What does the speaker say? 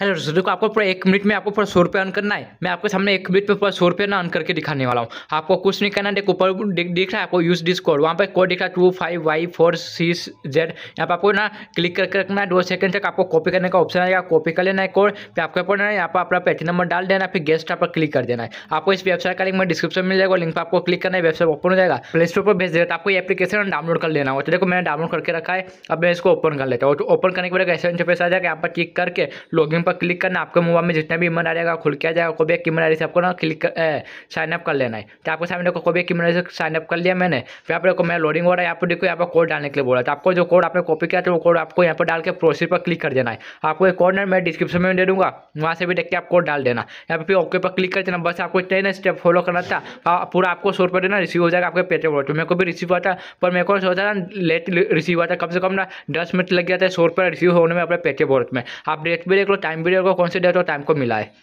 hello दोस्तों देखो आपको पूरा एक मिनट में आपको पूरा सौ रुपये अन करना है मैं आपके सामने एक मिनट में पूरा सौ रुपये ना अन करके दिखाने वाला हूँ आपको कुछ नहीं करना देखो ऊपर दिख रहा है आपको यूज डिस कोड वहाँ पर कोड दिख रहा है two five Y four six Z यहाँ पर आपको ना क्लिक करके रखना है दो सेकंड तक आपको कॉपी करने का ऑप्शन आएगा कॉपी कर लेना है कोड फिर आपको ना यहाँ पर अपना पेज नंबर डाल देना फिर गेस्ट आप क्लिक कर देना है आपको इस वेबसाइट का लिंक में डिस्क्रिप्शन मिल जाएगा लिंक पर आपको क्लिक करना है वेबसाइट ओपन हो जाएगा प्ले स्टोर पर भेज देगा तो आपको ये एप्लीकेशन डाउनलोड कर लेना होता है तो देखो मैंने डाउनलोड करके रखा है अब मैं इसको ओपन कर लेता हूँ ओपन तो करने के बाद ऐसे इंटरफेस आ जाएगा यहाँ पर क्लिक करके लॉगिन पर क्लिक करना आपके मोबाइल में जितना भी इमन आ जाएगा खुल के आ जाएगा कोबे की इमन से आपको ना क्लिक साइनअप कर लेना है तो आपके सामने को कोबेक की इमन से साइनअप कर लिया मैंने फिर आप देखो मेरा लोडिंग हो रहा है आपको देखो यहाँ पर कोड डालने के लिए बोला था तो आपको जो कोड आपने कॉपी किया था वो कोड आपको यहाँ पर डाल के प्रोसीड पर क्लिक कर देना है आपको एक कोड मैं डिस्क्रिप्शन में दे दूँगा वहाँ से भी देख के आप कोड डाल देना यहाँ पर फिर ओके पर क्लिक कर देना बस आपको इतना ही ना स्टेप फॉलो करना था हाँ, पूरा आपको सौ रुपये देना रिसीव हो जाएगा आपके पेटे वोट मेरे को भी रिसीव हुआ था पर मेरे को सोचा ना लेट रिसीव हुआ था कम से कम ना दस मिनट लग गया था सौ रुपये रिसीव होने में अपने पेटे वोट में आप डेट भी देख लो टाइम टाइम पीरियड को कौन से डेट और टाइम को मिला है